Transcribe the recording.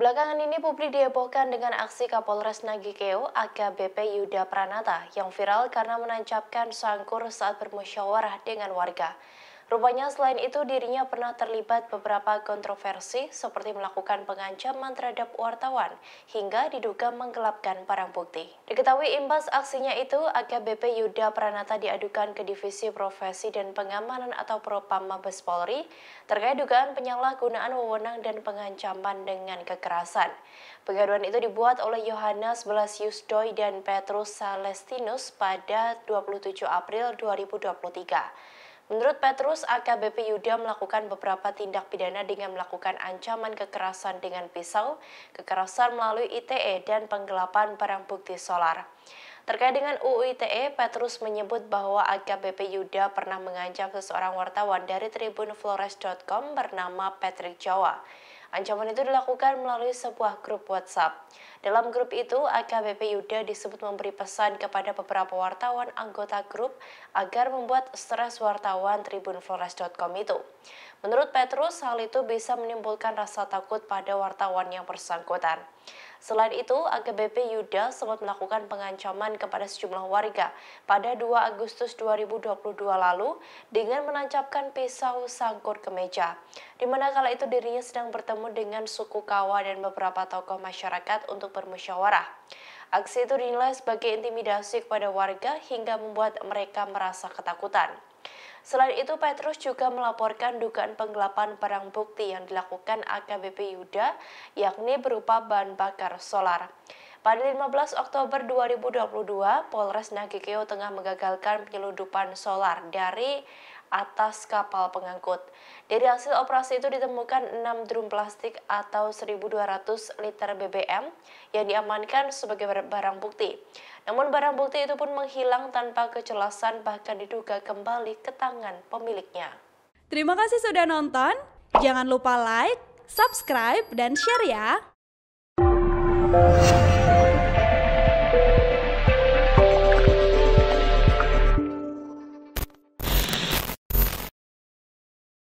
Belakangan ini publik dihebohkan dengan aksi Kapolres Nagi AKBP Yuda Pranata yang viral karena menancapkan sangkur saat bermusyawarah dengan warga. Rupanya selain itu dirinya pernah terlibat beberapa kontroversi seperti melakukan pengancaman terhadap wartawan hingga diduga menggelapkan barang bukti. Diketahui imbas aksinya itu AKBP Yuda Pranata diadukan ke Divisi Profesi dan Pengamanan atau Propam Mabes Polri terkait dugaan penyalahgunaan wewenang dan pengancaman dengan kekerasan. Pengaduan itu dibuat oleh Yohanes Belas Doi dan Petrus Celestinus pada 27 April 2023. Menurut Petrus, AKBP Yuda melakukan beberapa tindak pidana dengan melakukan ancaman kekerasan dengan pisau, kekerasan melalui ITE, dan penggelapan barang bukti solar. Terkait dengan UU ITE, Petrus menyebut bahwa AKBP Yuda pernah mengancam seseorang wartawan dari tribunflores.com bernama Patrick Jawa. Ancaman itu dilakukan melalui sebuah grup WhatsApp. Dalam grup itu, AKBP Yuda disebut memberi pesan kepada beberapa wartawan anggota grup agar membuat stres wartawan tribunflores.com itu. Menurut Petrus, hal itu bisa menimbulkan rasa takut pada wartawan yang bersangkutan. Selain itu, AKBP Yuda sempat melakukan pengancaman kepada sejumlah warga pada 2 Agustus 2022 lalu dengan menancapkan pisau sangkur ke meja. Di mana kala itu dirinya sedang bertemu dengan suku Kawa dan beberapa tokoh masyarakat untuk bermusyawarah. Aksi itu dinilai sebagai intimidasi kepada warga hingga membuat mereka merasa ketakutan. Selain itu, Petrus juga melaporkan dugaan penggelapan barang bukti yang dilakukan AKBP Yuda, yakni berupa bahan bakar solar. Pada 15 Oktober 2022, Polres Nagikeo tengah menggagalkan penyeludupan solar dari atas kapal pengangkut. Dari hasil operasi itu ditemukan 6 drum plastik atau 1.200 liter BBM yang diamankan sebagai barang bukti. Namun barang bukti itu pun menghilang tanpa kejelasan bahkan diduga kembali ke tangan pemiliknya. Terima kasih sudah nonton. Jangan lupa like, subscribe, dan share ya.